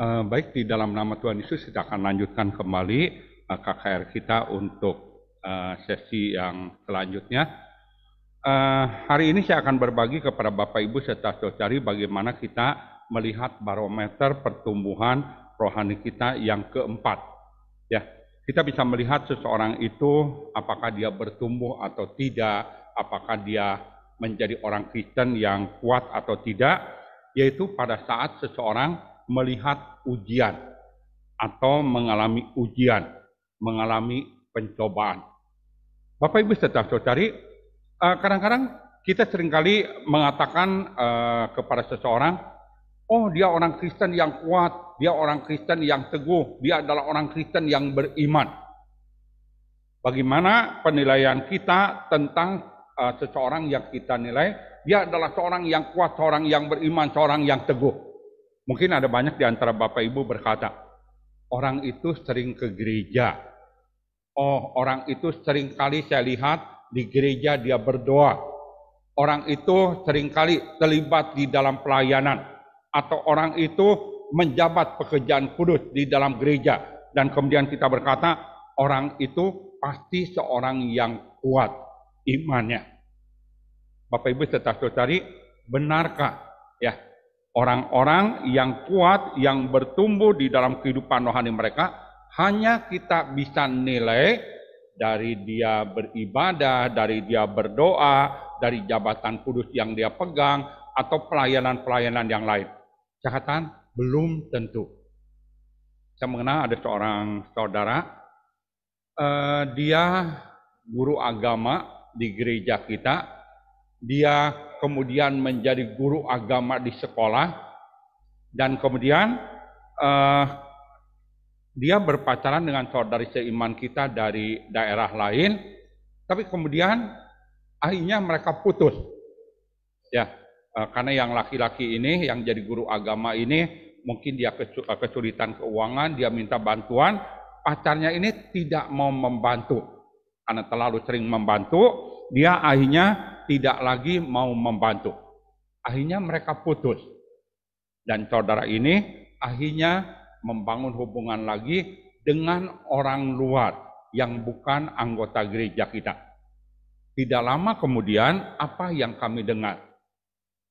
uh, baik di dalam nama Tuhan Yesus kita akan lanjutkan kembali uh, KKR kita untuk uh, sesi yang selanjutnya. Uh, hari ini saya akan berbagi kepada Bapak Ibu serta saudari bagaimana kita melihat barometer pertumbuhan rohani kita yang keempat. Ya, kita bisa melihat seseorang itu apakah dia bertumbuh atau tidak, apakah dia menjadi orang Kristen yang kuat atau tidak, yaitu pada saat seseorang melihat ujian atau mengalami ujian, mengalami pencobaan. Bapak Ibu saudara cari. Eh, kadang-kadang kita seringkali mengatakan eh, kepada seseorang, oh dia orang Kristen yang kuat, dia orang Kristen yang teguh, dia adalah orang Kristen yang beriman. Bagaimana penilaian kita tentang eh, seseorang yang kita nilai, dia adalah seorang yang kuat, seorang yang beriman, seorang yang teguh. Mungkin ada banyak di antara Bapak Ibu berkata, orang itu sering ke gereja. Oh, orang itu sering kali saya lihat di gereja dia berdoa. Orang itu sering kali terlibat di dalam pelayanan. Atau orang itu menjabat pekerjaan kudus di dalam gereja. Dan kemudian kita berkata, orang itu pasti seorang yang kuat imannya. Bapak Ibu serta cari benarkah ya Orang-orang yang kuat, yang bertumbuh di dalam kehidupan rohani mereka, hanya kita bisa nilai dari dia beribadah, dari dia berdoa, dari jabatan kudus yang dia pegang, atau pelayanan-pelayanan yang lain. Catatan, belum tentu. Saya mengenal ada seorang saudara, uh, dia guru agama di gereja kita, dia kemudian menjadi guru agama di sekolah dan kemudian uh, dia berpacaran dengan saudari seiman kita dari daerah lain, tapi kemudian akhirnya mereka putus. Ya, uh, karena yang laki-laki ini yang jadi guru agama ini mungkin dia eh, kesulitan keuangan, dia minta bantuan, pacarnya ini tidak mau membantu karena terlalu sering membantu, dia akhirnya tidak lagi mau membantu. Akhirnya mereka putus. Dan saudara ini akhirnya membangun hubungan lagi dengan orang luar yang bukan anggota gereja kita. Tidak lama kemudian apa yang kami dengar?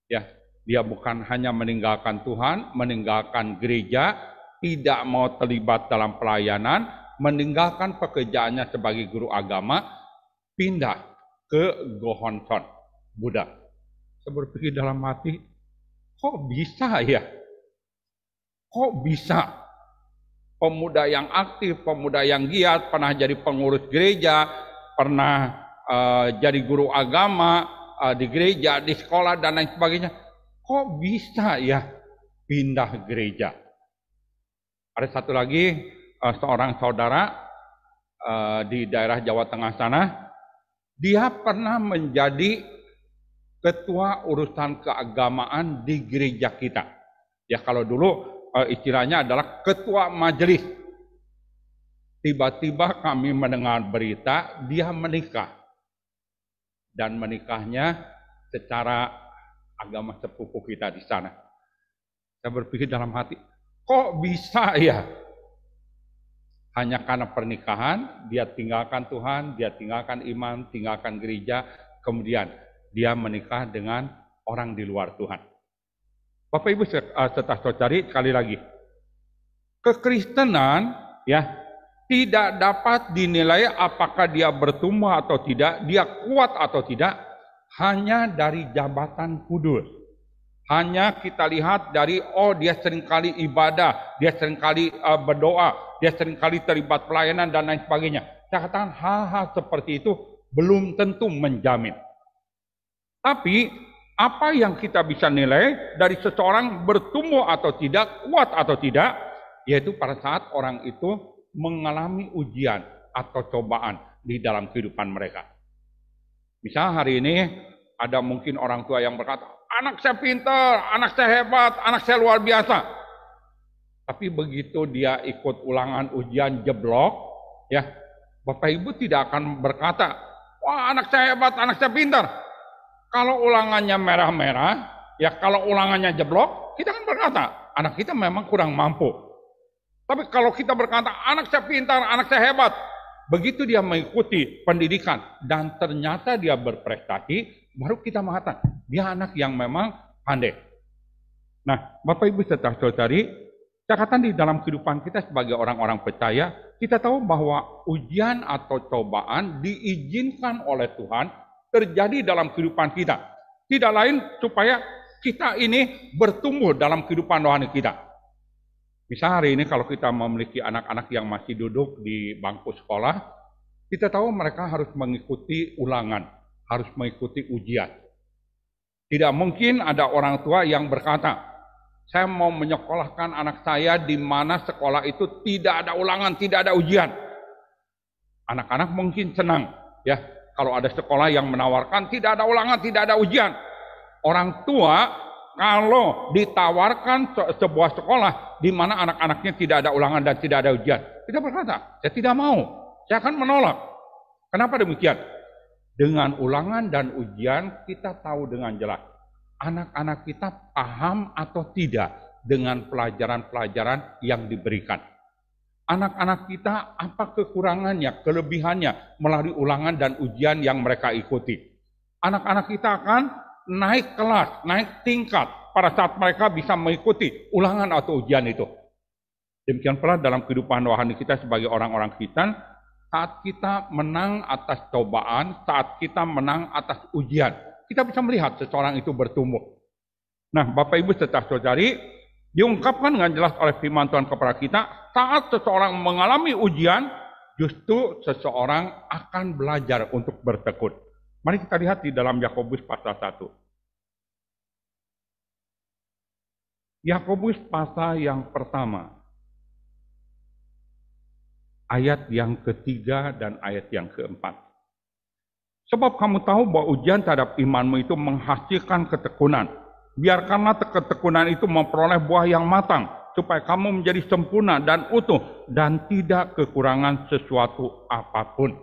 Ya, dia bukan hanya meninggalkan Tuhan, meninggalkan gereja, tidak mau terlibat dalam pelayanan, meninggalkan pekerjaannya sebagai guru agama, pindah ke Gohonton, Buddha. Saya berpikir dalam hati, kok bisa ya? Kok bisa pemuda yang aktif, pemuda yang giat, pernah jadi pengurus gereja, pernah uh, jadi guru agama uh, di gereja, di sekolah dan lain sebagainya. Kok bisa ya pindah gereja? Ada satu lagi uh, seorang saudara uh, di daerah Jawa Tengah sana dia pernah menjadi ketua urusan keagamaan di gereja kita. Ya kalau dulu eh, istilahnya adalah ketua majelis. Tiba-tiba kami mendengar berita dia menikah. Dan menikahnya secara agama sepupu kita di sana. Saya berpikir dalam hati, kok bisa ya hanya karena pernikahan, dia tinggalkan Tuhan, dia tinggalkan iman, tinggalkan gereja, kemudian dia menikah dengan orang di luar Tuhan. Bapak Ibu eh, setelah cari sekali lagi, kekristenan ya tidak dapat dinilai apakah dia bertumbuh atau tidak, dia kuat atau tidak, hanya dari jabatan kudus. Hanya kita lihat dari, oh dia seringkali ibadah, dia seringkali uh, berdoa, dia seringkali terlibat pelayanan dan lain sebagainya. Saya katakan hal-hal seperti itu belum tentu menjamin. Tapi apa yang kita bisa nilai dari seseorang bertumbuh atau tidak, kuat atau tidak, yaitu pada saat orang itu mengalami ujian atau cobaan di dalam kehidupan mereka. Misalnya hari ini ada mungkin orang tua yang berkata, Anak saya pintar, anak saya hebat, anak saya luar biasa. Tapi begitu dia ikut ulangan ujian jeblok, ya Bapak Ibu tidak akan berkata, wah anak saya hebat, anak saya pintar. Kalau ulangannya merah-merah, ya kalau ulangannya jeblok, kita kan berkata, anak kita memang kurang mampu. Tapi kalau kita berkata, anak saya pintar, anak saya hebat, begitu dia mengikuti pendidikan dan ternyata dia berprestasi, baru kita mengatakan dia anak yang memang pandai. Nah, Bapak Ibu serta saudari, catatan di dalam kehidupan kita sebagai orang-orang percaya, kita tahu bahwa ujian atau cobaan diizinkan oleh Tuhan terjadi dalam kehidupan kita. Tidak lain supaya kita ini bertumbuh dalam kehidupan rohani kita. Misal hari ini kalau kita memiliki anak-anak yang masih duduk di bangku sekolah, kita tahu mereka harus mengikuti ulangan harus mengikuti ujian. Tidak mungkin ada orang tua yang berkata, saya mau menyekolahkan anak saya di mana sekolah itu tidak ada ulangan, tidak ada ujian. Anak-anak mungkin senang ya kalau ada sekolah yang menawarkan tidak ada ulangan, tidak ada ujian. Orang tua kalau ditawarkan sebuah sekolah di mana anak-anaknya tidak ada ulangan dan tidak ada ujian, kita berkata, saya tidak mau, saya akan menolak. Kenapa demikian? Dengan ulangan dan ujian kita tahu dengan jelas anak-anak kita paham atau tidak dengan pelajaran-pelajaran yang diberikan. Anak-anak kita apa kekurangannya, kelebihannya melalui ulangan dan ujian yang mereka ikuti. Anak-anak kita akan naik kelas, naik tingkat pada saat mereka bisa mengikuti ulangan atau ujian itu. Demikian pula dalam kehidupan rohani kita sebagai orang-orang Kristen, saat kita menang atas cobaan, saat kita menang atas ujian. Kita bisa melihat seseorang itu bertumbuh. Nah, Bapak Ibu setelah saudari, diungkapkan dengan jelas oleh firman Tuhan kepada kita, saat seseorang mengalami ujian, justru seseorang akan belajar untuk bertekun. Mari kita lihat di dalam Yakobus pasal 1. Yakobus pasal yang pertama, ayat yang ketiga dan ayat yang keempat. Sebab kamu tahu bahwa ujian terhadap imanmu itu menghasilkan ketekunan. Biarkanlah ketekunan itu memperoleh buah yang matang, supaya kamu menjadi sempurna dan utuh, dan tidak kekurangan sesuatu apapun.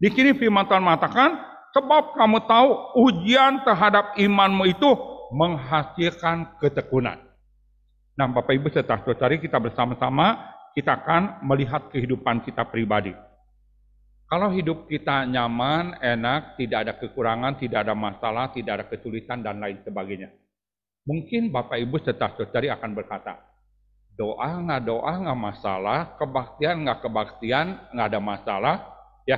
Di sini firman Tuhan mengatakan, sebab kamu tahu ujian terhadap imanmu itu menghasilkan ketekunan. Nah Bapak Ibu setelah saudari kita bersama-sama kita akan melihat kehidupan kita pribadi. Kalau hidup kita nyaman, enak, tidak ada kekurangan, tidak ada masalah, tidak ada kesulitan, dan lain sebagainya. Mungkin Bapak Ibu serta saudari akan berkata, doa nggak doa nggak masalah, kebaktian nggak kebaktian nggak ada masalah, ya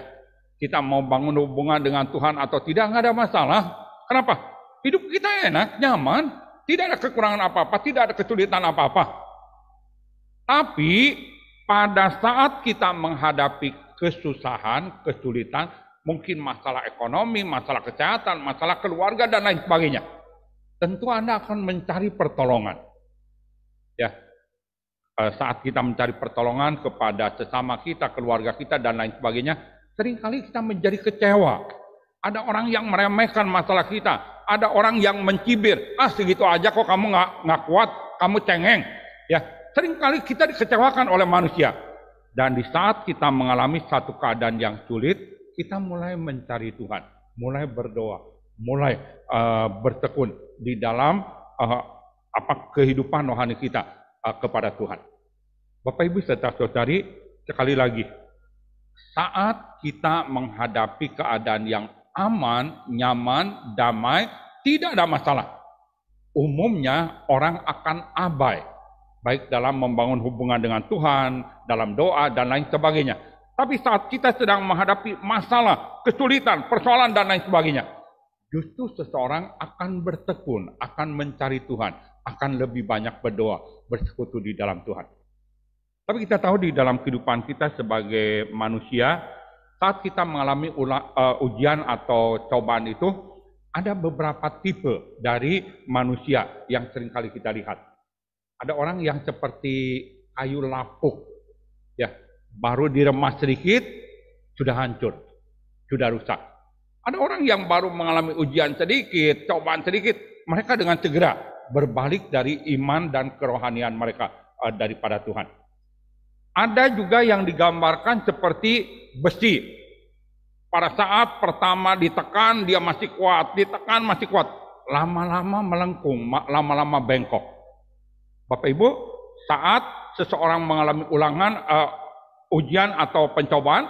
kita mau bangun hubungan dengan Tuhan atau tidak nggak ada masalah. Kenapa? Hidup kita enak, nyaman, tidak ada kekurangan apa-apa, tidak ada kesulitan apa-apa. Tapi pada saat kita menghadapi kesusahan, kesulitan, mungkin masalah ekonomi, masalah kesehatan, masalah keluarga dan lain sebagainya. Tentu Anda akan mencari pertolongan. Ya. Eh, saat kita mencari pertolongan kepada sesama kita, keluarga kita dan lain sebagainya, seringkali kita menjadi kecewa. Ada orang yang meremehkan masalah kita, ada orang yang mencibir, ah segitu aja kok kamu nggak kuat, kamu cengeng, ya Seringkali kita dikecewakan oleh manusia. Dan di saat kita mengalami satu keadaan yang sulit, kita mulai mencari Tuhan, mulai berdoa, mulai uh, bertekun di dalam uh, apa kehidupan rohani kita uh, kepada Tuhan. Bapak Ibu serta saudari sekali lagi, saat kita menghadapi keadaan yang aman, nyaman, damai, tidak ada masalah. Umumnya orang akan abai baik dalam membangun hubungan dengan Tuhan, dalam doa dan lain sebagainya. Tapi saat kita sedang menghadapi masalah, kesulitan, persoalan dan lain sebagainya, justru seseorang akan bertekun, akan mencari Tuhan, akan lebih banyak berdoa, bersekutu di dalam Tuhan. Tapi kita tahu di dalam kehidupan kita sebagai manusia, saat kita mengalami ula, uh, ujian atau cobaan itu, ada beberapa tipe dari manusia yang seringkali kita lihat. Ada orang yang seperti kayu lapuk, ya baru diremas sedikit sudah hancur, sudah rusak. Ada orang yang baru mengalami ujian sedikit, cobaan sedikit, mereka dengan segera berbalik dari iman dan kerohanian mereka uh, daripada Tuhan. Ada juga yang digambarkan seperti besi. Pada saat pertama ditekan, dia masih kuat, ditekan masih kuat. Lama-lama melengkung, lama-lama bengkok. Bapak Ibu, saat seseorang mengalami ulangan uh, ujian atau pencobaan,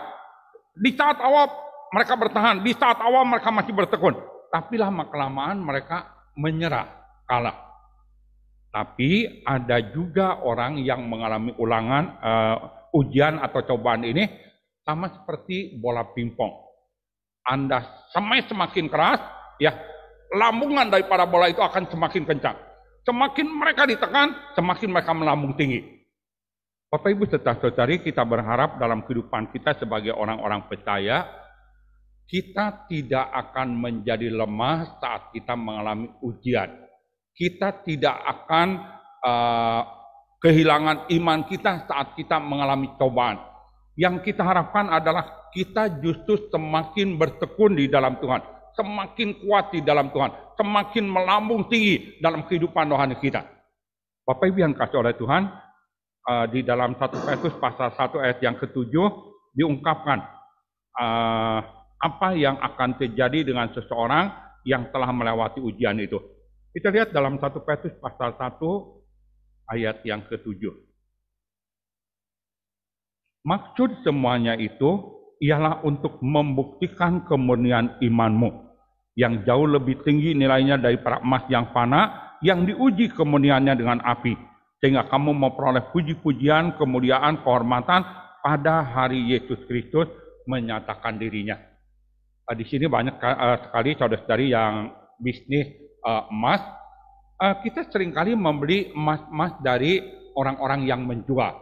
di saat awal mereka bertahan, di saat awal mereka masih bertekun, tapi lama kelamaan mereka menyerah, kalah. Tapi ada juga orang yang mengalami ulangan uh, ujian atau cobaan ini sama seperti bola pingpong. Anda semai semakin keras, ya lambungan daripada bola itu akan semakin kencang. Semakin mereka ditekan, semakin mereka melambung tinggi. Bapak Ibu setelah saudari kita berharap dalam kehidupan kita sebagai orang-orang percaya, kita tidak akan menjadi lemah saat kita mengalami ujian. Kita tidak akan uh, kehilangan iman kita saat kita mengalami cobaan. Yang kita harapkan adalah kita justru semakin bertekun di dalam Tuhan semakin kuat di dalam Tuhan, semakin melambung tinggi dalam kehidupan rohani kita. Bapak Ibu yang kasih oleh Tuhan, uh, di dalam satu Petrus pasal 1 ayat yang ketujuh diungkapkan uh, apa yang akan terjadi dengan seseorang yang telah melewati ujian itu. Kita lihat dalam satu Petrus pasal 1 ayat yang ketujuh. Maksud semuanya itu ialah untuk membuktikan kemurnian imanmu yang jauh lebih tinggi nilainya dari emas yang fana yang diuji kemuliaannya dengan api sehingga kamu memperoleh puji-pujian, kemuliaan, kehormatan pada hari Yesus Kristus menyatakan dirinya. Ah, di sini banyak ah, sekali saudara-saudari yang bisnis ah, emas. Kita seringkali membeli emas-emas dari orang-orang yang menjual.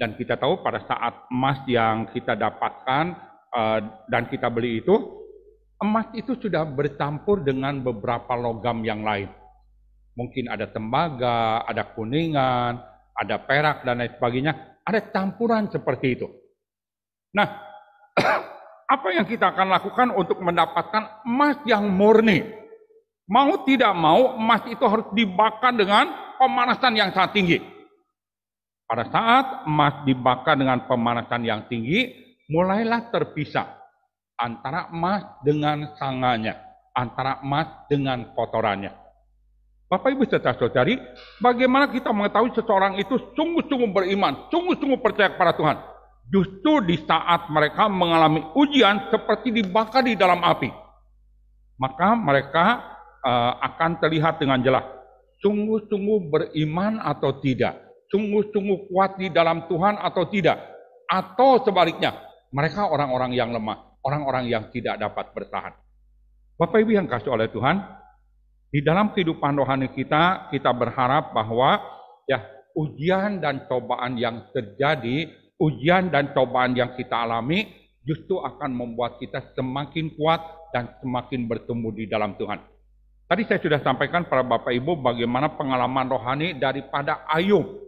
Dan kita tahu pada saat emas yang kita dapatkan dan kita beli itu, emas itu sudah bercampur dengan beberapa logam yang lain. Mungkin ada tembaga, ada kuningan, ada perak, dan lain sebagainya. Ada campuran seperti itu. Nah, apa yang kita akan lakukan untuk mendapatkan emas yang murni? Mau tidak mau, emas itu harus dibakar dengan pemanasan yang sangat tinggi. Pada saat emas dibakar dengan pemanasan yang tinggi, mulailah terpisah antara emas dengan sanganya, antara emas dengan kotorannya. Bapak Ibu serta saudari bagaimana kita mengetahui seseorang itu sungguh-sungguh beriman, sungguh-sungguh percaya kepada Tuhan? Justru di saat mereka mengalami ujian seperti dibakar di dalam api. Maka mereka uh, akan terlihat dengan jelas sungguh-sungguh beriman atau tidak, sungguh-sungguh kuat di dalam Tuhan atau tidak, atau sebaliknya, mereka orang-orang yang lemah, orang-orang yang tidak dapat bertahan. Bapak Ibu yang kasih oleh Tuhan, di dalam kehidupan rohani kita, kita berharap bahwa ya ujian dan cobaan yang terjadi, ujian dan cobaan yang kita alami justru akan membuat kita semakin kuat dan semakin bertumbuh di dalam Tuhan. Tadi saya sudah sampaikan para Bapak Ibu bagaimana pengalaman rohani daripada Ayub.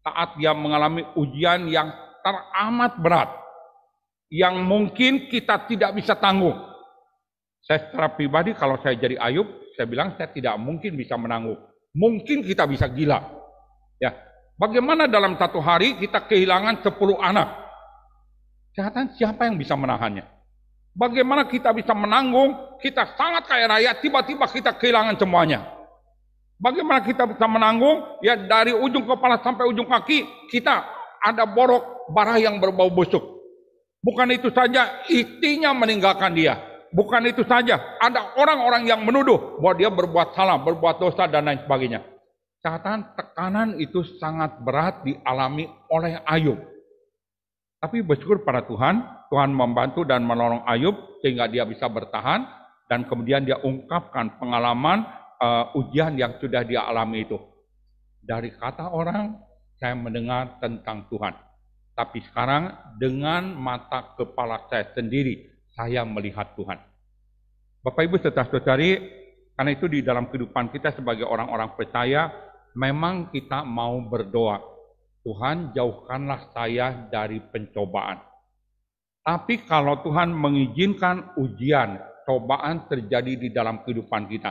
Saat dia mengalami ujian yang teramat berat yang mungkin kita tidak bisa tanggung. Saya secara pribadi kalau saya jadi Ayub, saya bilang saya tidak mungkin bisa menanggung. Mungkin kita bisa gila. Ya, bagaimana dalam satu hari kita kehilangan 10 anak? Kesehatan siapa yang bisa menahannya? Bagaimana kita bisa menanggung, kita sangat kaya raya, tiba-tiba kita kehilangan semuanya. Bagaimana kita bisa menanggung, ya dari ujung kepala sampai ujung kaki, kita ada borok barah yang berbau busuk. Bukan itu saja, istrinya meninggalkan dia. Bukan itu saja, ada orang-orang yang menuduh bahwa dia berbuat salah, berbuat dosa, dan lain sebagainya. Catatan tekanan itu sangat berat dialami oleh Ayub. Tapi bersyukur pada Tuhan, Tuhan membantu dan menolong Ayub sehingga dia bisa bertahan dan kemudian dia ungkapkan pengalaman uh, ujian yang sudah dia alami itu. Dari kata orang, saya mendengar tentang Tuhan. Tapi sekarang dengan mata kepala saya sendiri, saya melihat Tuhan. Bapak Ibu setelah saudari karena itu di dalam kehidupan kita sebagai orang-orang percaya, memang kita mau berdoa. Tuhan jauhkanlah saya dari pencobaan. Tapi kalau Tuhan mengizinkan ujian, cobaan terjadi di dalam kehidupan kita,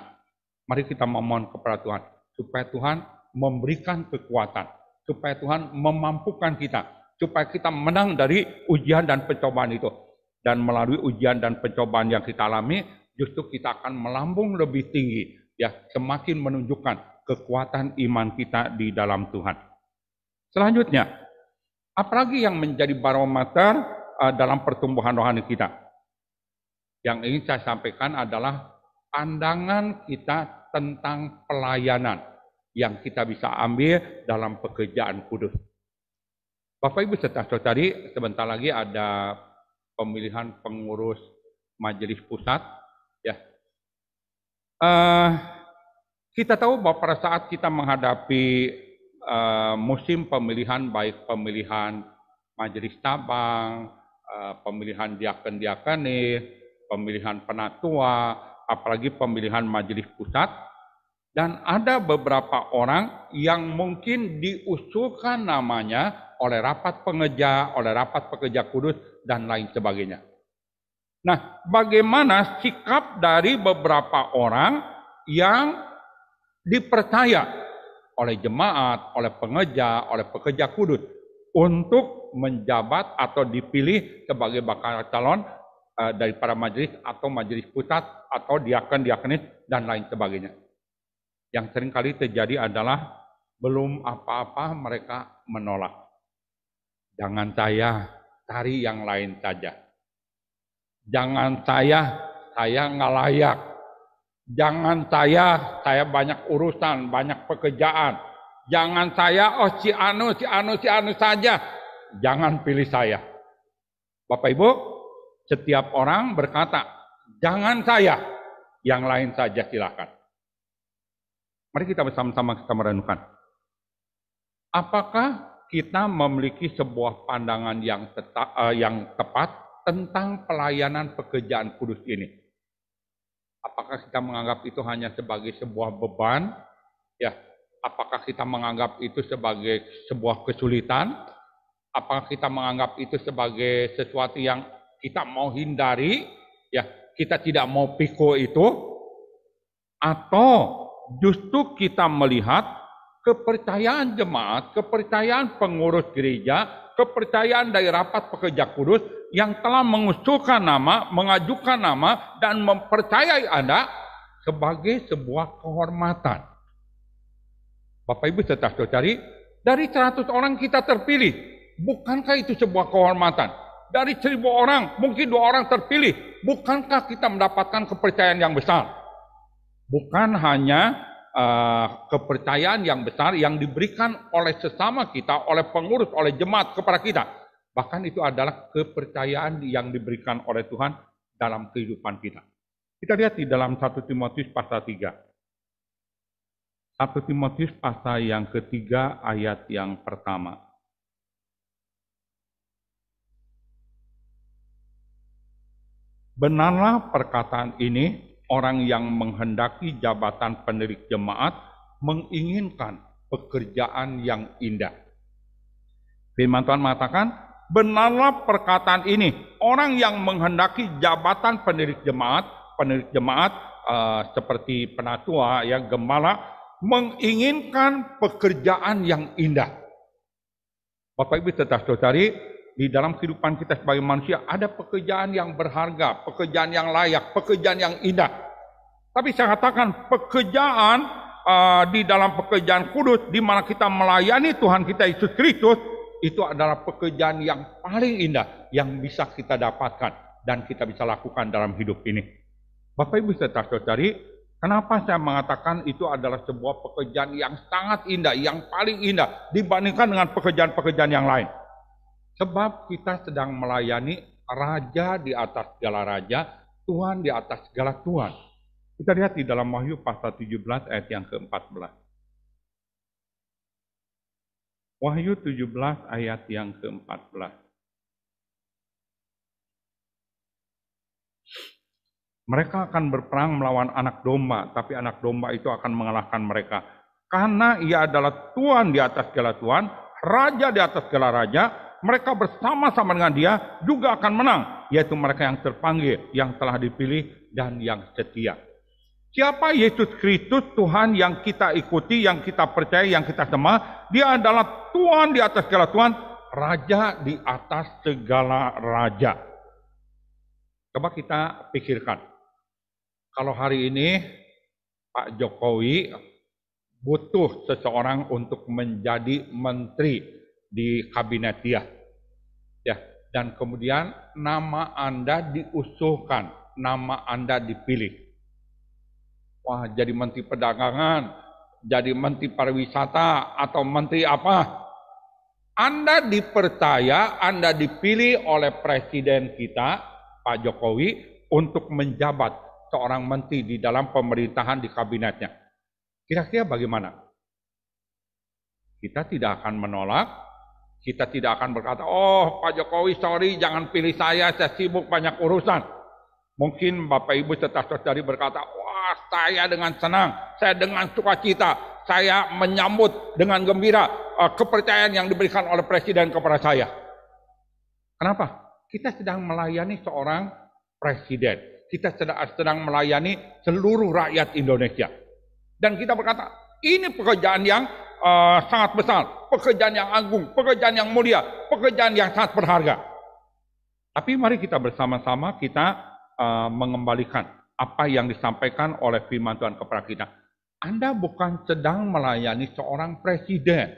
mari kita memohon kepada Tuhan, supaya Tuhan memberikan kekuatan, supaya Tuhan memampukan kita, supaya kita menang dari ujian dan pencobaan itu. Dan melalui ujian dan pencobaan yang kita alami, justru kita akan melambung lebih tinggi, ya semakin menunjukkan kekuatan iman kita di dalam Tuhan. Selanjutnya, apalagi yang menjadi barometer uh, dalam pertumbuhan rohani kita? Yang ingin saya sampaikan adalah pandangan kita tentang pelayanan yang kita bisa ambil dalam pekerjaan kudus. Bapak Ibu serta saudari, sebentar lagi ada pemilihan pengurus majelis pusat. Ya, uh, kita tahu bahwa pada saat kita menghadapi uh, musim pemilihan, baik pemilihan majelis tabang, uh, eh, pemilihan diaken-diakane, pemilihan penatua, apalagi pemilihan majelis pusat, dan ada beberapa orang yang mungkin diusulkan namanya oleh rapat pengeja, oleh rapat pekerja kudus, dan lain sebagainya. Nah, bagaimana sikap dari beberapa orang yang dipercaya oleh jemaat, oleh pengeja, oleh pekerja kudus untuk menjabat atau dipilih sebagai bakal calon eh, dari para majelis atau majelis pusat atau diakon diakonis dan lain sebagainya. Yang sering kali terjadi adalah belum apa-apa mereka menolak. Jangan saya tari yang lain saja. Jangan saya, saya nggak layak. Jangan saya, saya banyak urusan, banyak pekerjaan. Jangan saya, oh si Anu, si Anu, si Anu saja. Jangan pilih saya. Bapak Ibu, setiap orang berkata, jangan saya, yang lain saja silakan. Mari kita bersama-sama kita merenungkan. Apakah kita memiliki sebuah pandangan yang, tetap, uh, eh, yang tepat tentang pelayanan pekerjaan kudus ini. Apakah kita menganggap itu hanya sebagai sebuah beban? Ya, apakah kita menganggap itu sebagai sebuah kesulitan? Apakah kita menganggap itu sebagai sesuatu yang kita mau hindari? Ya, kita tidak mau piko itu atau justru kita melihat kepercayaan jemaat, kepercayaan pengurus gereja, kepercayaan dari rapat pekerja kudus yang telah mengusulkan nama, mengajukan nama, dan mempercayai Anda sebagai sebuah kehormatan. Bapak Ibu serta cari dari 100 orang kita terpilih, bukankah itu sebuah kehormatan? Dari seribu orang, mungkin dua orang terpilih, bukankah kita mendapatkan kepercayaan yang besar? Bukan hanya uh, kepercayaan yang besar yang diberikan oleh sesama kita, oleh pengurus, oleh jemaat kepada kita. Bahkan itu adalah kepercayaan yang diberikan oleh Tuhan dalam kehidupan kita. Kita lihat di dalam satu Timotius pasal 3. satu Timotius pasal yang ketiga ayat yang pertama. 'Benarlah perkataan ini, orang yang menghendaki jabatan penerik jemaat menginginkan pekerjaan yang indah. Firman Tuhan mengatakan, benarlah perkataan ini. Orang yang menghendaki jabatan penerik jemaat, penerik jemaat uh, seperti penatua, ya gemala, menginginkan pekerjaan yang indah. Bapak Ibu tetap saudari, di dalam kehidupan kita sebagai manusia ada pekerjaan yang berharga, pekerjaan yang layak, pekerjaan yang indah. Tapi saya katakan pekerjaan uh, di dalam pekerjaan kudus di mana kita melayani Tuhan kita Yesus Kristus itu adalah pekerjaan yang paling indah yang bisa kita dapatkan dan kita bisa lakukan dalam hidup ini. Bapak Ibu serta cari Kenapa saya mengatakan itu adalah sebuah pekerjaan yang sangat indah, yang paling indah dibandingkan dengan pekerjaan-pekerjaan yang lain? Sebab kita sedang melayani Raja di atas segala Raja, Tuhan di atas segala Tuhan. Kita lihat di dalam Wahyu pasal 17 ayat yang ke-14. Wahyu 17 ayat yang ke-14. Mereka akan berperang melawan anak domba, tapi anak domba itu akan mengalahkan mereka. Karena ia adalah Tuhan di atas segala Tuhan, Raja di atas segala Raja, mereka bersama-sama dengan dia juga akan menang, yaitu mereka yang terpanggil, yang telah dipilih, dan yang setia. Siapa Yesus Kristus Tuhan yang kita ikuti, yang kita percaya, yang kita sembah? Dia adalah Tuhan di atas segala Tuhan, Raja di atas segala Raja. Coba kita pikirkan. Kalau hari ini Pak Jokowi butuh seseorang untuk menjadi menteri di kabinet dia. Ya, dan kemudian nama Anda diusulkan, nama Anda dipilih. Wah, jadi menteri perdagangan, jadi menteri pariwisata atau menteri apa? Anda dipercaya, Anda dipilih oleh presiden kita, Pak Jokowi, untuk menjabat seorang menteri di dalam pemerintahan di kabinetnya. Kira-kira bagaimana? Kita tidak akan menolak, kita tidak akan berkata, oh Pak Jokowi sorry jangan pilih saya, saya sibuk banyak urusan. Mungkin Bapak Ibu serta saudari berkata, wah saya dengan senang, saya dengan sukacita, saya menyambut dengan gembira uh, kepercayaan yang diberikan oleh Presiden kepada saya. Kenapa? Kita sedang melayani seorang Presiden. Kita sedang melayani seluruh rakyat Indonesia. Dan kita berkata, ini pekerjaan yang uh, sangat besar, pekerjaan yang agung, pekerjaan yang mulia, pekerjaan yang sangat berharga. Tapi mari kita bersama-sama kita uh, mengembalikan apa yang disampaikan oleh firman Tuhan kepada kita. Anda bukan sedang melayani seorang presiden.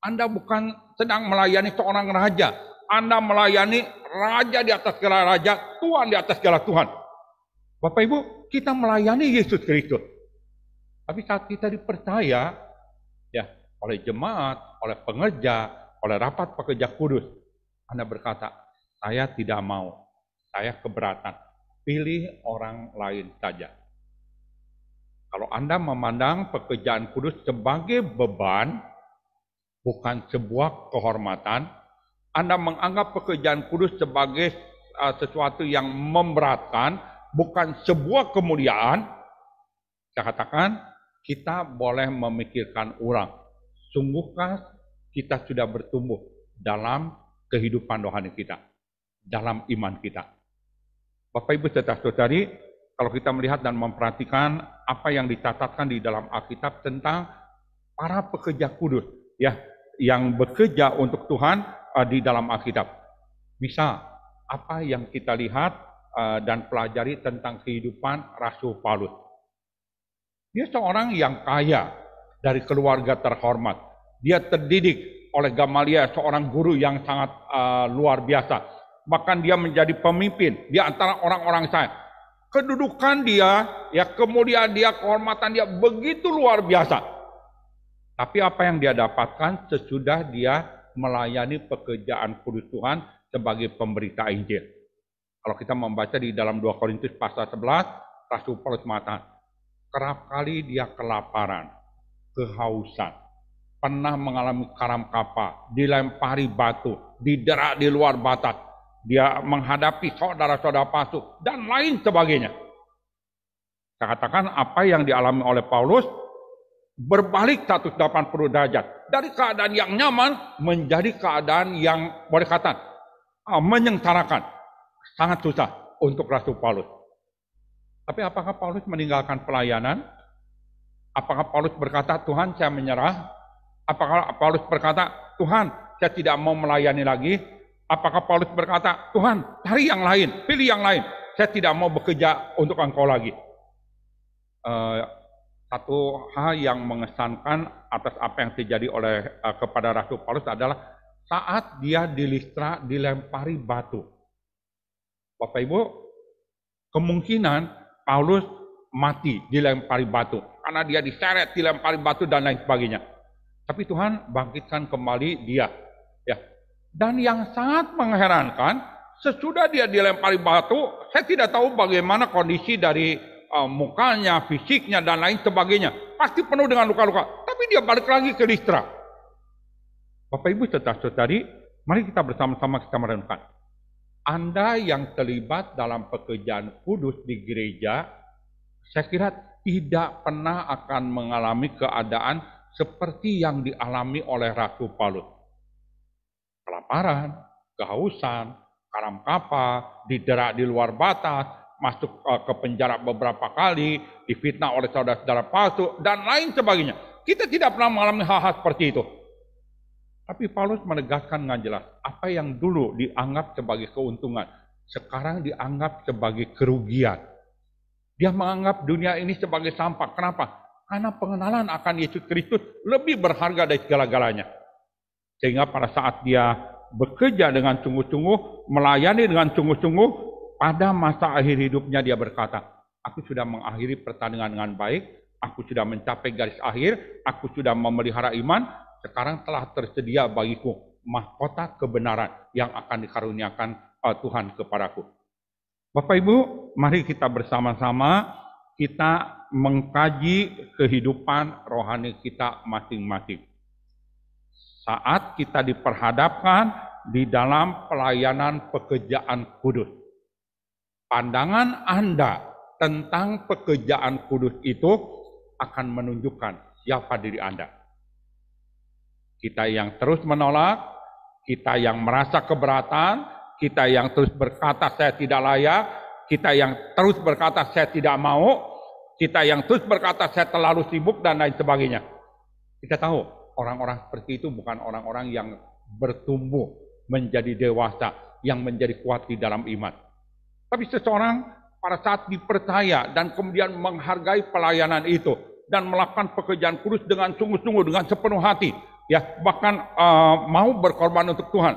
Anda bukan sedang melayani seorang raja. Anda melayani raja di atas segala raja, Tuhan di atas segala Tuhan. Bapak Ibu, kita melayani Yesus Kristus. Tapi saat kita dipercaya ya oleh jemaat, oleh pengerja, oleh rapat pekerja kudus, Anda berkata, saya tidak mau, saya keberatan, pilih orang lain saja. Kalau Anda memandang pekerjaan kudus sebagai beban, bukan sebuah kehormatan, Anda menganggap pekerjaan kudus sebagai e, sesuatu yang memberatkan, bukan sebuah kemuliaan, saya katakan kita boleh memikirkan ulang. Sungguhkah kita sudah bertumbuh dalam kehidupan rohani kita, dalam iman kita. Bapak Ibu serta saudari kalau kita melihat dan memperhatikan apa yang dicatatkan di dalam Alkitab tentang para pekerja kudus, ya, yang bekerja untuk Tuhan uh, di dalam Alkitab. bisa apa yang kita lihat uh, dan pelajari tentang kehidupan Rasul Paulus dia seorang yang kaya dari keluarga terhormat. Dia terdidik oleh Gamaliel, seorang guru yang sangat uh, luar biasa. Bahkan dia menjadi pemimpin di antara orang-orang saya. Kedudukan dia, ya kemudian dia kehormatan dia begitu luar biasa. Tapi apa yang dia dapatkan sesudah dia melayani pekerjaan kudus Tuhan sebagai pemberita Injil. Kalau kita membaca di dalam 2 Korintus pasal 11, Rasul Paulus mengatakan, kerap kali dia kelaparan, kehausan, pernah mengalami karam kapal, dilempari batu, diderak di luar batas, dia menghadapi saudara-saudara palsu dan lain sebagainya. Saya katakan apa yang dialami oleh Paulus berbalik 180 derajat dari keadaan yang nyaman menjadi keadaan yang boleh kata ah, menyengsarakan sangat susah untuk Rasul Paulus tapi apakah Paulus meninggalkan pelayanan? Apakah Paulus berkata, Tuhan saya menyerah? Apakah Paulus berkata, Tuhan saya tidak mau melayani lagi? Apakah Paulus berkata, Tuhan cari yang lain, pilih yang lain. Saya tidak mau bekerja untuk engkau lagi. Uh, satu hal yang mengesankan atas apa yang terjadi oleh uh, kepada Rasul Paulus adalah saat dia di Listra dilempari batu. Bapak Ibu, kemungkinan Paulus mati di lempari batu. Karena dia diseret, dilempari batu dan lain sebagainya. Tapi Tuhan bangkitkan kembali dia. Ya. Dan yang sangat mengherankan, sesudah dia dilempari batu, saya tidak tahu bagaimana kondisi dari uh, mukanya, fisiknya, dan lain sebagainya. Pasti penuh dengan luka-luka. Tapi dia balik lagi ke Listra. Bapak Ibu serta saudari, mari kita bersama-sama kita merenungkan. Anda yang terlibat dalam pekerjaan kudus di gereja, saya kira tidak pernah akan mengalami keadaan seperti yang dialami oleh Ratu Palut. Kelaparan, kehausan, karam kapal, didera di luar batas, masuk eh, ke penjara beberapa kali, difitnah oleh saudara-saudara palsu, dan lain sebagainya. Kita tidak pernah mengalami hal-hal seperti itu. Tapi Paulus menegaskan dengan jelas, apa yang dulu dianggap sebagai keuntungan, sekarang dianggap sebagai kerugian. Dia menganggap dunia ini sebagai sampah. Kenapa? Karena pengenalan akan Yesus Kristus lebih berharga dari segala-galanya. Sehingga pada saat dia bekerja dengan sungguh-sungguh, melayani dengan sungguh-sungguh, pada masa akhir hidupnya dia berkata, aku sudah mengakhiri pertandingan dengan baik, aku sudah mencapai garis akhir, aku sudah memelihara iman, sekarang telah tersedia bagiku mahkota kebenaran yang akan dikaruniakan uh, Tuhan kepadaku. Bapak Ibu, mari kita bersama-sama kita mengkaji kehidupan rohani kita masing-masing. Saat kita diperhadapkan di dalam pelayanan pekerjaan kudus. Pandangan Anda tentang pekerjaan kudus itu akan menunjukkan siapa diri Anda. Kita yang terus menolak, kita yang merasa keberatan, kita yang terus berkata saya tidak layak, kita yang terus berkata saya tidak mau, kita yang terus berkata saya terlalu sibuk dan lain sebagainya. Kita tahu orang-orang seperti itu bukan orang-orang yang bertumbuh menjadi dewasa, yang menjadi kuat di dalam iman. Tapi seseorang pada saat dipercaya dan kemudian menghargai pelayanan itu dan melakukan pekerjaan kudus dengan sungguh-sungguh, dengan sepenuh hati, ya bahkan uh, mau berkorban untuk Tuhan.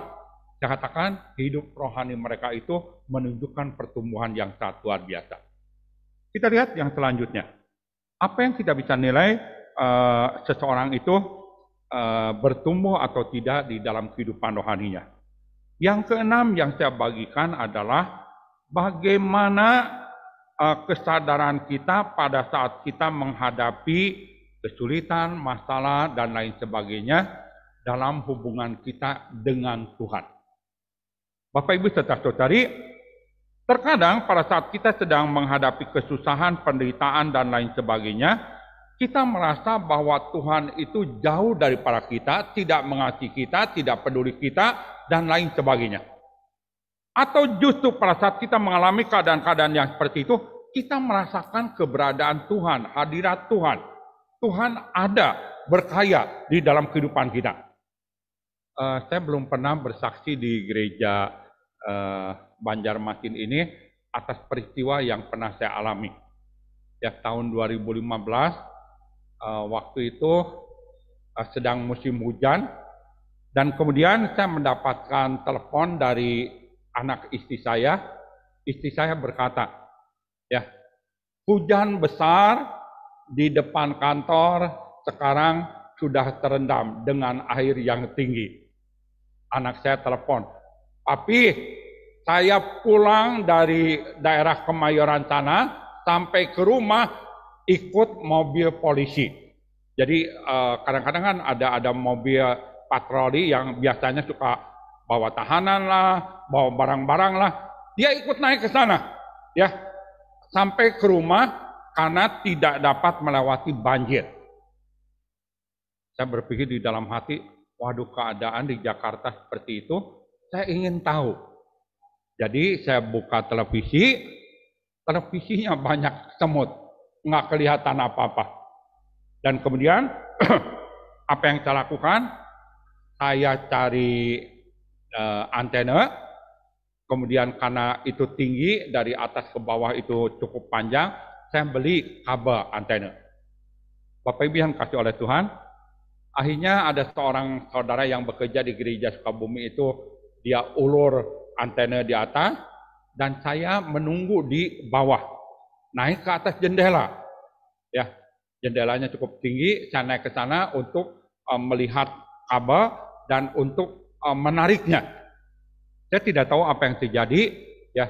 Saya katakan hidup rohani mereka itu menunjukkan pertumbuhan yang sangat luar biasa. Kita lihat yang selanjutnya. Apa yang kita bisa nilai uh, seseorang itu uh, bertumbuh atau tidak di dalam kehidupan rohaninya. Yang keenam yang saya bagikan adalah bagaimana uh, kesadaran kita pada saat kita menghadapi kesulitan, masalah, dan lain sebagainya dalam hubungan kita dengan Tuhan. Bapak Ibu serta saudari terkadang pada saat kita sedang menghadapi kesusahan, penderitaan, dan lain sebagainya, kita merasa bahwa Tuhan itu jauh daripada kita, tidak mengasihi kita, tidak peduli kita, dan lain sebagainya. Atau justru pada saat kita mengalami keadaan-keadaan yang seperti itu, kita merasakan keberadaan Tuhan, hadirat Tuhan. Tuhan ada berkaya di dalam kehidupan kita. Uh, saya belum pernah bersaksi di gereja uh, Banjarmasin ini atas peristiwa yang pernah saya alami. Ya tahun 2015 uh, eh, waktu itu uh, sedang musim hujan dan kemudian saya mendapatkan telepon dari anak istri saya. Istri saya berkata, ya hujan besar di depan kantor sekarang sudah terendam dengan air yang tinggi. Anak saya telepon, tapi saya pulang dari daerah Kemayoran sana sampai ke rumah ikut mobil polisi. Jadi eh, kadang-kadang kan ada ada mobil patroli yang biasanya suka bawa tahanan lah, bawa barang-barang lah. Dia ikut naik ke sana, ya sampai ke rumah karena tidak dapat melewati banjir. Saya berpikir di dalam hati, waduh keadaan di Jakarta seperti itu, saya ingin tahu. Jadi saya buka televisi, televisinya banyak semut, nggak kelihatan apa-apa. Dan kemudian apa yang saya lakukan, saya cari uh, antena, kemudian karena itu tinggi dari atas ke bawah itu cukup panjang, saya beli kabel antena. Bapak Ibu yang kasih oleh Tuhan, akhirnya ada seorang saudara yang bekerja di gereja Sukabumi itu, dia ulur antena di atas, dan saya menunggu di bawah, naik ke atas jendela. Ya, jendelanya cukup tinggi, saya naik ke sana untuk um, melihat kabel dan untuk um, menariknya. Saya tidak tahu apa yang terjadi, ya,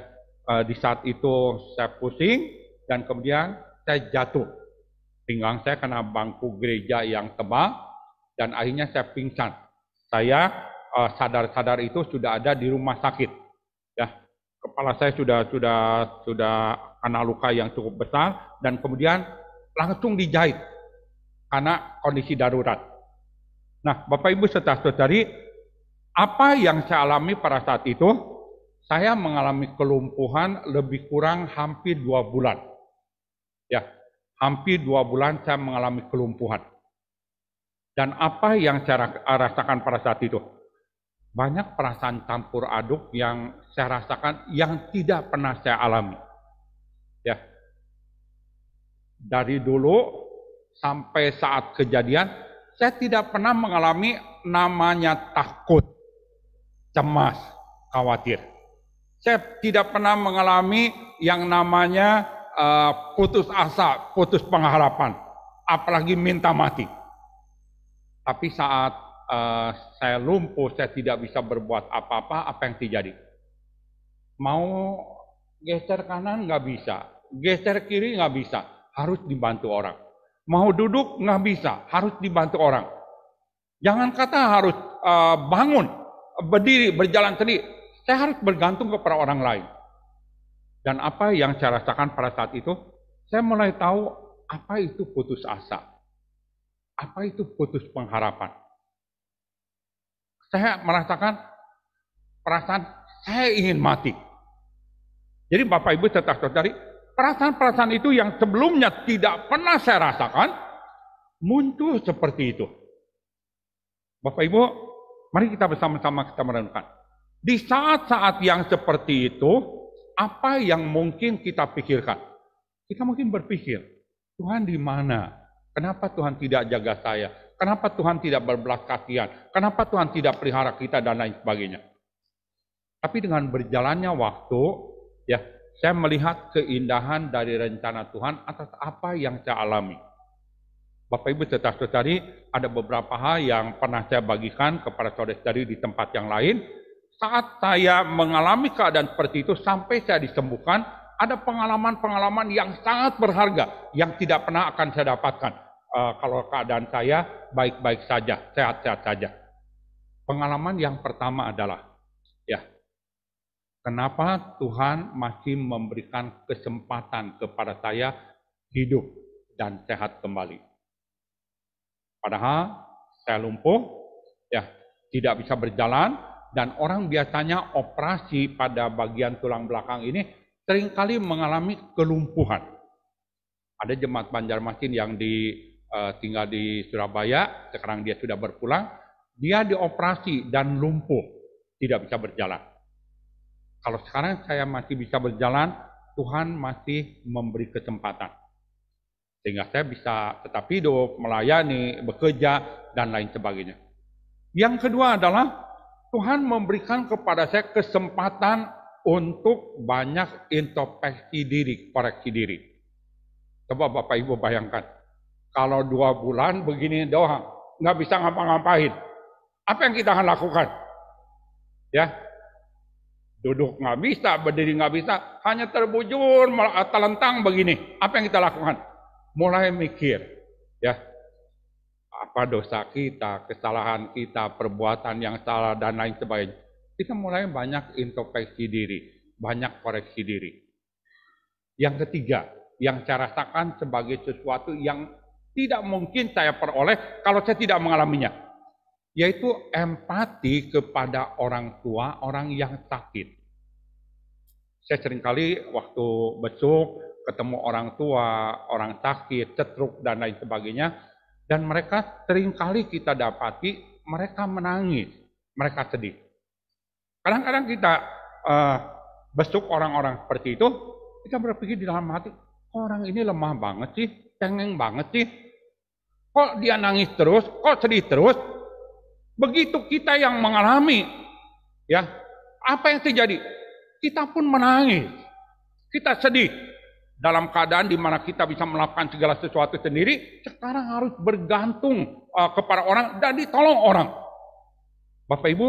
eh, di saat itu saya pusing, dan kemudian saya jatuh. Pinggang saya kena bangku gereja yang tebal dan akhirnya saya pingsan. Saya eh, sadar-sadar uh, itu sudah ada di rumah sakit. Ya, kepala saya sudah sudah sudah kena luka yang cukup besar dan kemudian langsung dijahit karena kondisi darurat. Nah, Bapak Ibu serta saudari apa yang saya alami pada saat itu? Saya mengalami kelumpuhan lebih kurang hampir dua bulan. Ya, hampir dua bulan saya mengalami kelumpuhan. Dan apa yang saya ah, rasakan pada saat itu? Banyak perasaan campur aduk yang saya rasakan yang tidak pernah saya alami. Ya. Dari dulu sampai saat kejadian, saya tidak pernah mengalami namanya takut, cemas, khawatir. Saya tidak pernah mengalami yang namanya uh, putus asa, putus pengharapan, apalagi minta mati. Tapi saat uh, saya lumpuh, saya tidak bisa berbuat apa-apa, apa yang terjadi? Mau geser kanan nggak bisa, geser kiri nggak bisa, harus dibantu orang. Mau duduk nggak bisa, harus dibantu orang. Jangan kata harus uh, bangun, berdiri, berjalan sendiri. Saya harus bergantung kepada orang lain. Dan apa yang saya rasakan pada saat itu, saya mulai tahu apa itu putus asa. Apa itu putus pengharapan. Saya merasakan perasaan saya ingin mati. Jadi Bapak Ibu tetap saudari, perasaan-perasaan itu yang sebelumnya tidak pernah saya rasakan, muncul seperti itu. Bapak Ibu, mari kita bersama-sama kita merenungkan. Di saat-saat yang seperti itu, apa yang mungkin kita pikirkan. Kita mungkin berpikir, Tuhan di mana? Kenapa Tuhan tidak jaga saya? Kenapa Tuhan tidak berbelas kasihan? Kenapa Tuhan tidak pelihara kita dan lain sebagainya? Tapi dengan berjalannya waktu, ya, saya melihat keindahan dari rencana Tuhan atas apa yang saya alami. Bapak Ibu saudara-saudari, ada beberapa hal yang pernah saya bagikan kepada saudara-saudari di tempat yang lain, saat saya mengalami keadaan seperti itu sampai saya disembuhkan, ada pengalaman-pengalaman yang sangat berharga yang tidak pernah akan saya dapatkan. E, kalau keadaan saya baik-baik saja, sehat-sehat saja. Pengalaman yang pertama adalah, ya, kenapa Tuhan masih memberikan kesempatan kepada saya hidup dan sehat kembali. Padahal saya lumpuh, ya, tidak bisa berjalan, dan orang biasanya operasi pada bagian tulang belakang ini seringkali mengalami kelumpuhan. Ada jemaat Banjarmasin yang di, uh, tinggal di Surabaya, sekarang dia sudah berpulang, dia dioperasi dan lumpuh, tidak bisa berjalan. Kalau sekarang saya masih bisa berjalan, Tuhan masih memberi kesempatan. Sehingga saya bisa tetap hidup, melayani, bekerja, dan lain sebagainya. Yang kedua adalah Tuhan memberikan kepada saya kesempatan untuk banyak introspeksi diri, koreksi diri. Coba Bapak Ibu bayangkan, kalau dua bulan begini doang, nggak bisa ngapa-ngapain. Apa yang kita akan lakukan? Ya, duduk nggak bisa, berdiri nggak bisa, hanya terbujur, telentang begini. Apa yang kita lakukan? Mulai mikir, ya apa dosa kita, kesalahan kita, perbuatan yang salah dan lain sebagainya. Kita mulai banyak introspeksi diri, banyak koreksi diri. Yang ketiga, yang saya rasakan sebagai sesuatu yang tidak mungkin saya peroleh kalau saya tidak mengalaminya, yaitu empati kepada orang tua, orang yang sakit. Saya seringkali waktu besok ketemu orang tua, orang sakit, cetruk, dan lain sebagainya, dan mereka seringkali kita dapati, mereka menangis, mereka sedih. Kadang-kadang kita uh, besuk orang-orang seperti itu, kita berpikir di dalam hati, orang ini lemah banget sih, cengeng banget sih. Kok dia nangis terus, kok sedih terus? Begitu kita yang mengalami, ya, apa yang terjadi? Kita pun menangis, kita sedih, dalam keadaan di mana kita bisa melakukan segala sesuatu sendiri, sekarang harus bergantung uh, kepada orang dan ditolong orang. Bapak Ibu,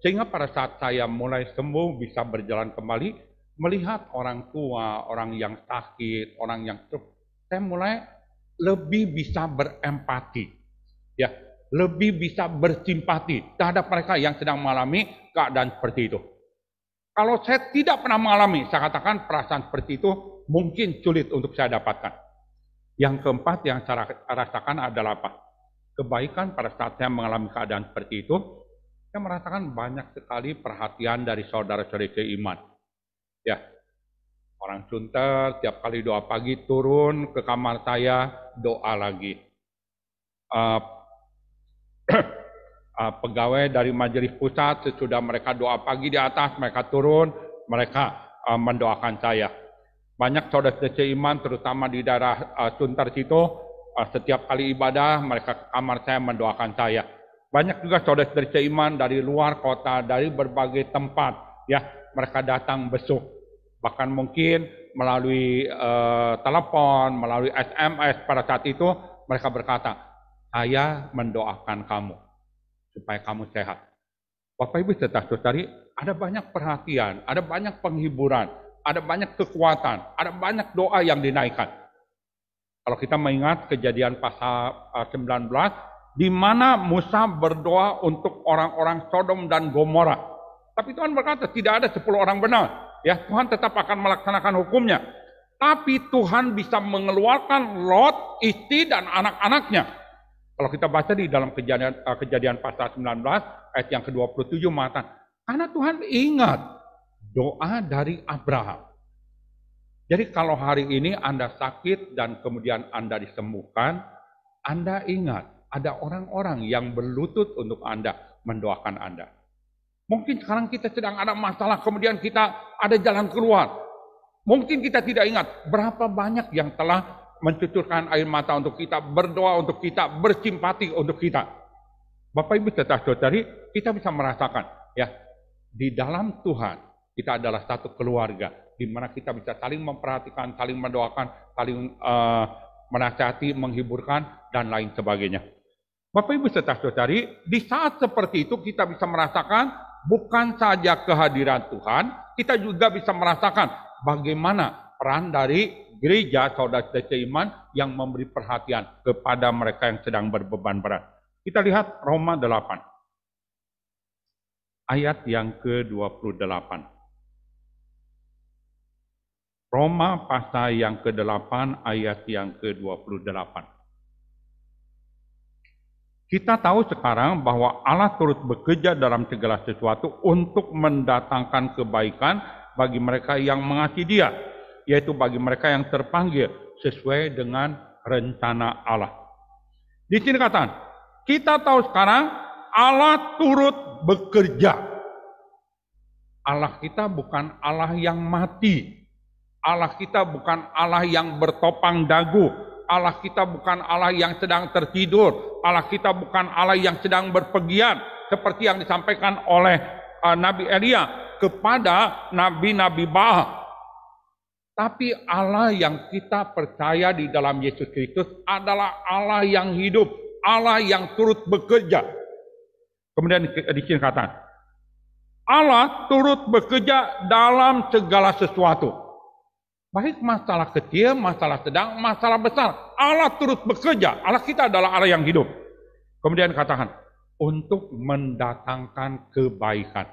sehingga pada saat saya mulai sembuh bisa berjalan kembali, melihat orang tua, orang yang sakit, orang yang saya mulai lebih bisa berempati. Ya, lebih bisa bersimpati terhadap mereka yang sedang mengalami keadaan seperti itu. Kalau saya tidak pernah mengalami, saya katakan perasaan seperti itu mungkin sulit untuk saya dapatkan. Yang keempat yang saya rasakan adalah apa? Kebaikan pada saat saya mengalami keadaan seperti itu, saya merasakan banyak sekali perhatian dari saudara-saudari seiman. Ya, orang sunter tiap kali doa pagi turun ke kamar saya doa lagi. Uh, uh, pegawai dari majelis pusat sesudah mereka doa pagi di atas mereka turun mereka uh, mendoakan saya banyak saudara-saudara seiman terutama di daerah uh, eh, Suntar situ uh, setiap kali ibadah mereka ke kamar saya mendoakan saya. Banyak juga saudara-saudari seiman dari luar kota, dari berbagai tempat ya, mereka datang besok, Bahkan mungkin melalui uh, telepon, melalui SMS pada saat itu mereka berkata, "Saya mendoakan kamu supaya kamu sehat." Bapak Ibu serta saudari, ada banyak perhatian, ada banyak penghiburan, ada banyak kekuatan, ada banyak doa yang dinaikkan. Kalau kita mengingat kejadian pasal 19, eh, di mana Musa berdoa untuk orang-orang Sodom dan Gomora. Tapi Tuhan berkata, tidak ada 10 orang benar. Ya, Tuhan tetap akan melaksanakan hukumnya. Tapi Tuhan bisa mengeluarkan Lot, istri, dan anak-anaknya. Kalau kita baca di dalam kejadian, eh, kejadian pasal 19, ayat yang ke-27, matan. Karena Tuhan ingat doa dari Abraham. Jadi kalau hari ini Anda sakit dan kemudian Anda disembuhkan, Anda ingat ada orang-orang yang berlutut untuk Anda, mendoakan Anda. Mungkin sekarang kita sedang ada masalah, kemudian kita ada jalan keluar. Mungkin kita tidak ingat berapa banyak yang telah mencucurkan air mata untuk kita, berdoa untuk kita, bersimpati untuk kita. Bapak Ibu serta saudari, kita bisa merasakan ya di dalam Tuhan kita adalah satu keluarga di mana kita bisa saling memperhatikan, saling mendoakan, saling uh, menasihati, menghiburkan dan lain sebagainya. Bapak Ibu serta saudari di saat seperti itu kita bisa merasakan bukan saja kehadiran Tuhan, kita juga bisa merasakan bagaimana peran dari gereja saudara-saudari iman yang memberi perhatian kepada mereka yang sedang berbeban berat. Kita lihat Roma 8 ayat yang ke-28. Roma pasal yang ke-8 ayat yang ke-28. Kita tahu sekarang bahwa Allah turut bekerja dalam segala sesuatu untuk mendatangkan kebaikan bagi mereka yang mengasihi Dia, yaitu bagi mereka yang terpanggil sesuai dengan rencana Allah. Di sini kata, kita tahu sekarang Allah turut bekerja. Allah kita bukan Allah yang mati, Allah kita bukan Allah yang bertopang dagu. Allah kita bukan Allah yang sedang tertidur. Allah kita bukan Allah yang sedang berpergian. Seperti yang disampaikan oleh uh, Nabi Elia kepada Nabi-Nabi Baal. Tapi Allah yang kita percaya di dalam Yesus Kristus adalah Allah yang hidup. Allah yang turut bekerja. Kemudian di sini kata, Allah turut bekerja dalam segala sesuatu Baik masalah kecil, masalah sedang, masalah besar. Allah terus bekerja. Allah kita adalah Allah yang hidup. Kemudian katakan, untuk mendatangkan kebaikan.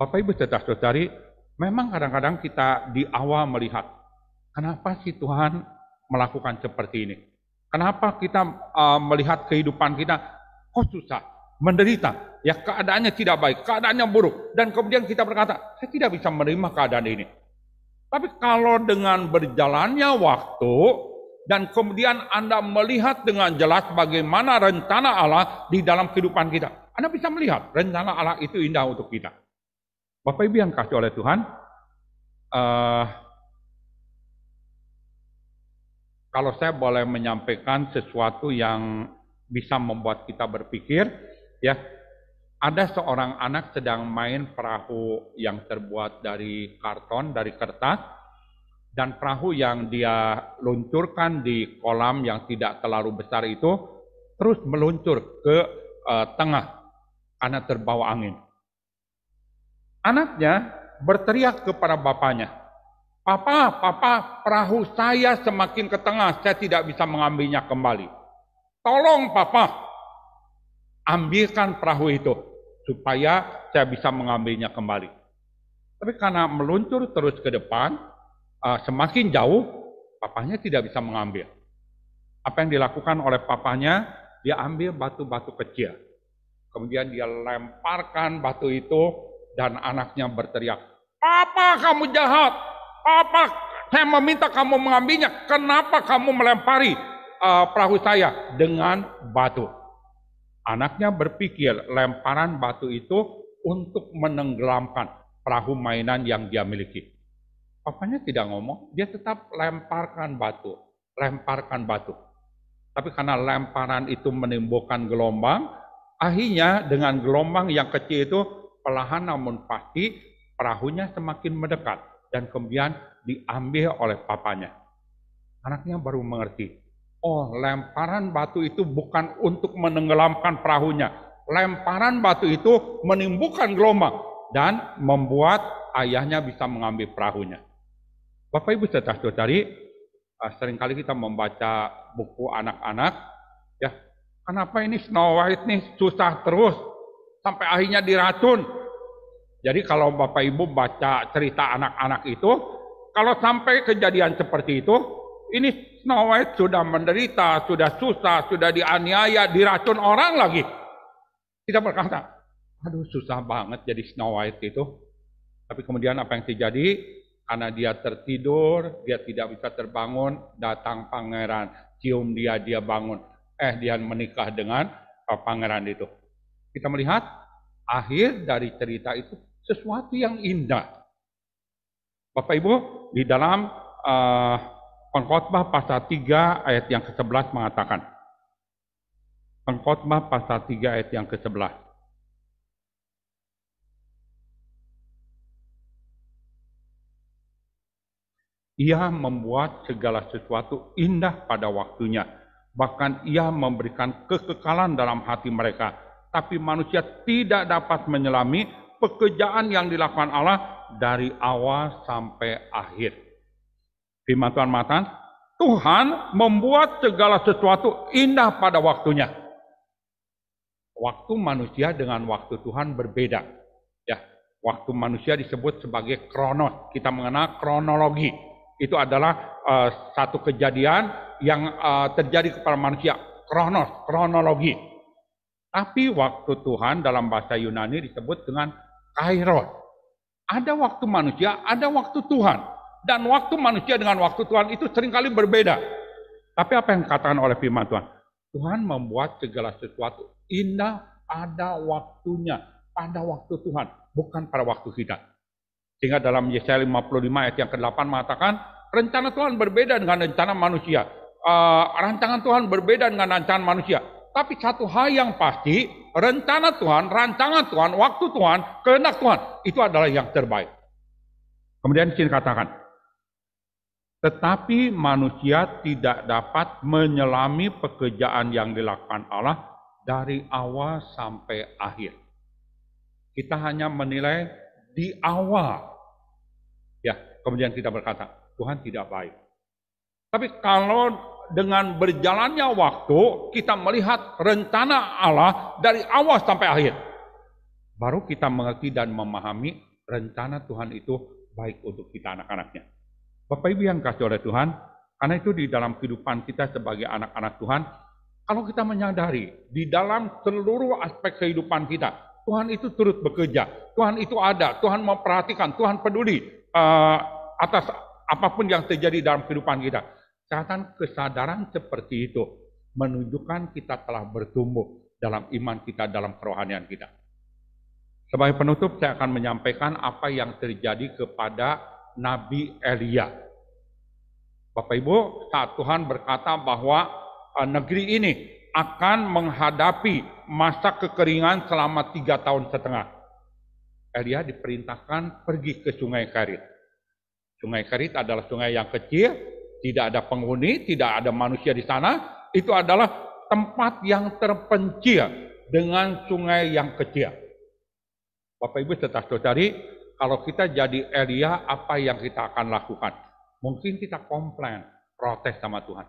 Bapak Ibu serta saudari, memang kadang-kadang kita di awal melihat, kenapa sih Tuhan melakukan seperti ini? Kenapa kita uh, melihat kehidupan kita kok susah, menderita, ya keadaannya tidak baik, keadaannya buruk. Dan kemudian kita berkata, saya tidak bisa menerima keadaan ini tapi kalau dengan berjalannya waktu dan kemudian Anda melihat dengan jelas bagaimana rencana Allah di dalam kehidupan kita. Anda bisa melihat rencana Allah itu indah untuk kita. Bapak Ibu yang kasih oleh Tuhan, uh, kalau saya boleh menyampaikan sesuatu yang bisa membuat kita berpikir, ya ada seorang anak sedang main perahu yang terbuat dari karton, dari kertas, dan perahu yang dia luncurkan di kolam yang tidak terlalu besar itu terus meluncur ke uh, tengah. Anak terbawa angin. Anaknya berteriak kepada bapaknya, Papa, papa, perahu saya semakin ke tengah, saya tidak bisa mengambilnya kembali. Tolong papa, ambilkan perahu itu supaya saya bisa mengambilnya kembali. Tapi karena meluncur terus ke depan, eh, semakin jauh, papanya tidak bisa mengambil. Apa yang dilakukan oleh papanya, dia ambil batu-batu kecil. Kemudian dia lemparkan batu itu dan anaknya berteriak, Papa kamu jahat, Papa saya meminta kamu mengambilnya, kenapa kamu melempari eh, perahu saya dengan batu? Anaknya berpikir lemparan batu itu untuk menenggelamkan perahu mainan yang dia miliki. Papanya tidak ngomong, dia tetap lemparkan batu, lemparkan batu. Tapi karena lemparan itu menimbulkan gelombang, akhirnya dengan gelombang yang kecil itu perlahan namun pasti perahunya semakin mendekat dan kemudian diambil oleh papanya. Anaknya baru mengerti Oh, lemparan batu itu bukan untuk menenggelamkan perahunya. Lemparan batu itu menimbulkan gelombang dan membuat ayahnya bisa mengambil perahunya. Bapak Ibu sudah saudara-saudari, eh, seringkali kita membaca buku anak-anak, ya, kenapa ini Snow White nih susah terus sampai akhirnya diracun. Jadi kalau Bapak Ibu baca cerita anak-anak itu, kalau sampai kejadian seperti itu, ini Snow White sudah menderita, sudah susah, sudah dianiaya, diracun orang lagi. Kita berkata, aduh susah banget jadi Snow White itu. Tapi kemudian apa yang terjadi? Karena dia tertidur, dia tidak bisa terbangun, datang pangeran, cium dia, dia bangun. Eh, dia menikah dengan pangeran itu. Kita melihat akhir dari cerita itu sesuatu yang indah. Bapak Ibu, di dalam uh, Pengkhotbah pasal 3 ayat yang ke-11 mengatakan, Pengkhotbah pasal 3 ayat yang ke-11. Ia membuat segala sesuatu indah pada waktunya. Bahkan ia memberikan kekekalan dalam hati mereka. Tapi manusia tidak dapat menyelami pekerjaan yang dilakukan Allah dari awal sampai akhir. Firman Tuhan matan, Tuhan membuat segala sesuatu indah pada waktunya. Waktu manusia dengan waktu Tuhan berbeda. Ya, waktu manusia disebut sebagai kronos. Kita mengenal kronologi. Itu adalah uh, satu kejadian yang uh, terjadi kepada manusia. Kronos, kronologi. Tapi waktu Tuhan dalam bahasa Yunani disebut dengan kairos. Ada waktu manusia, ada waktu Tuhan. Dan waktu manusia dengan waktu Tuhan itu seringkali berbeda. Tapi apa yang dikatakan oleh firman Tuhan? Tuhan membuat segala sesuatu indah pada waktunya, pada waktu Tuhan, bukan pada waktu kita. Sehingga dalam Yesaya 55 ayat yang ke-8 mengatakan, rencana Tuhan berbeda dengan rencana manusia. Uh, rancangan Tuhan berbeda dengan rancangan manusia. Tapi satu hal yang pasti, rencana Tuhan, rancangan Tuhan, waktu Tuhan, kehendak Tuhan, itu adalah yang terbaik. Kemudian sini katakan, tetapi manusia tidak dapat menyelami pekerjaan yang dilakukan Allah dari awal sampai akhir. Kita hanya menilai di awal. Ya, kemudian kita berkata, Tuhan tidak baik. Tapi kalau dengan berjalannya waktu kita melihat rencana Allah dari awal sampai akhir. Baru kita mengerti dan memahami rencana Tuhan itu baik untuk kita anak-anaknya. Bapak Ibu yang kasih oleh Tuhan, karena itu di dalam kehidupan kita sebagai anak-anak Tuhan, kalau kita menyadari di dalam seluruh aspek kehidupan kita, Tuhan itu turut bekerja, Tuhan itu ada, Tuhan memperhatikan, Tuhan peduli uh, atas apapun yang terjadi dalam kehidupan kita. Catatan kesadaran seperti itu menunjukkan kita telah bertumbuh dalam iman kita, dalam kerohanian kita. Sebagai penutup, saya akan menyampaikan apa yang terjadi kepada Nabi Elia. Bapak Ibu, saat Tuhan berkata bahwa eh, negeri ini akan menghadapi masa kekeringan selama tiga tahun setengah. Elia diperintahkan pergi ke Sungai Karit. Sungai Karit adalah sungai yang kecil, tidak ada penghuni, tidak ada manusia di sana. Itu adalah tempat yang terpencil dengan sungai yang kecil. Bapak Ibu setelah saudari, kalau kita jadi Elia, apa yang kita akan lakukan? Mungkin kita komplain, protes sama Tuhan.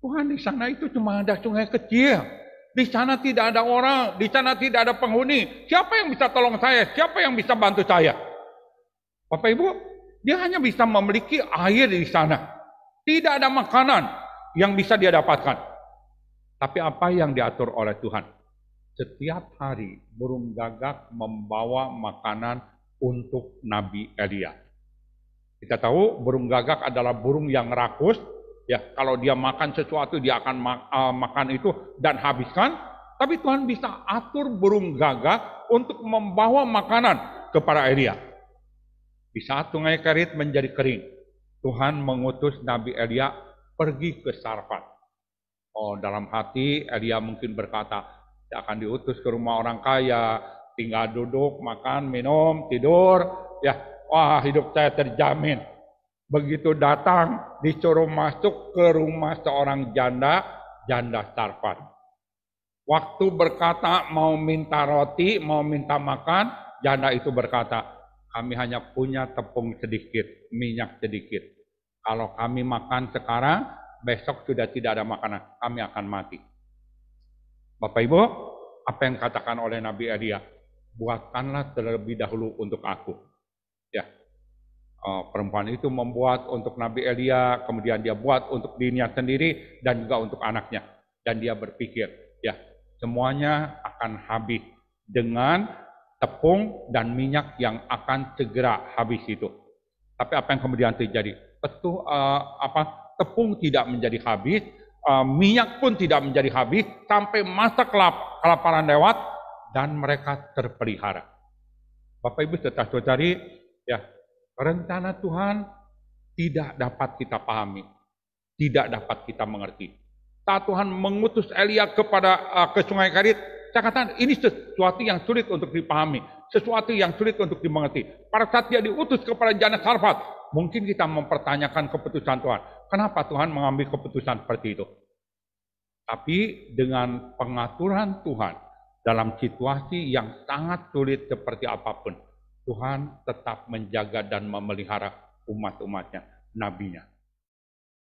Tuhan di sana itu cuma ada sungai kecil. Di sana tidak ada orang, di sana tidak ada penghuni. Siapa yang bisa tolong saya? Siapa yang bisa bantu saya? Bapak Ibu, dia hanya bisa memiliki air di sana. Tidak ada makanan yang bisa dia dapatkan. Tapi apa yang diatur oleh Tuhan? Setiap hari burung gagak membawa makanan untuk Nabi Elia. Kita tahu burung gagak adalah burung yang rakus, ya kalau dia makan sesuatu dia akan ma uh, makan itu dan habiskan. Tapi Tuhan bisa atur burung gagak untuk membawa makanan kepada Elia. Di saat sungai Kerit menjadi kering, Tuhan mengutus Nabi Elia pergi ke Sarfat. Oh, dalam hati Elia mungkin berkata, saya akan diutus ke rumah orang kaya, tinggal duduk, makan, minum, tidur, ya wah hidup saya terjamin. Begitu datang disuruh masuk ke rumah seorang janda, janda starfan. Waktu berkata mau minta roti, mau minta makan, janda itu berkata, kami hanya punya tepung sedikit, minyak sedikit. Kalau kami makan sekarang, besok sudah tidak ada makanan, kami akan mati. Bapak Ibu, apa yang katakan oleh Nabi Elia? buatkanlah terlebih dahulu untuk aku. Ya, eh, perempuan itu membuat untuk Nabi Elia, kemudian dia buat untuk dirinya sendiri dan juga untuk anaknya. Dan dia berpikir, ya, semuanya akan habis dengan tepung dan minyak yang akan segera habis itu. Tapi apa yang kemudian terjadi? Tentu uh, eh, apa, tepung tidak menjadi habis, uh, minyak pun tidak menjadi habis, sampai masa kelap kelaparan lewat, dan mereka terpelihara. Bapak Ibu tahu saudari ya, rencana Tuhan tidak dapat kita pahami, tidak dapat kita mengerti. Saat Tuhan mengutus Elia kepada uh, ke Sungai Karit, saya katakan ini sesuatu yang sulit untuk dipahami, sesuatu yang sulit untuk dimengerti. Pada saat dia diutus kepada Jana Sarfat, mungkin kita mempertanyakan keputusan Tuhan. Kenapa Tuhan mengambil keputusan seperti itu? Tapi dengan pengaturan Tuhan, dalam situasi yang sangat sulit seperti apapun, Tuhan tetap menjaga dan memelihara umat-umatnya, nabinya.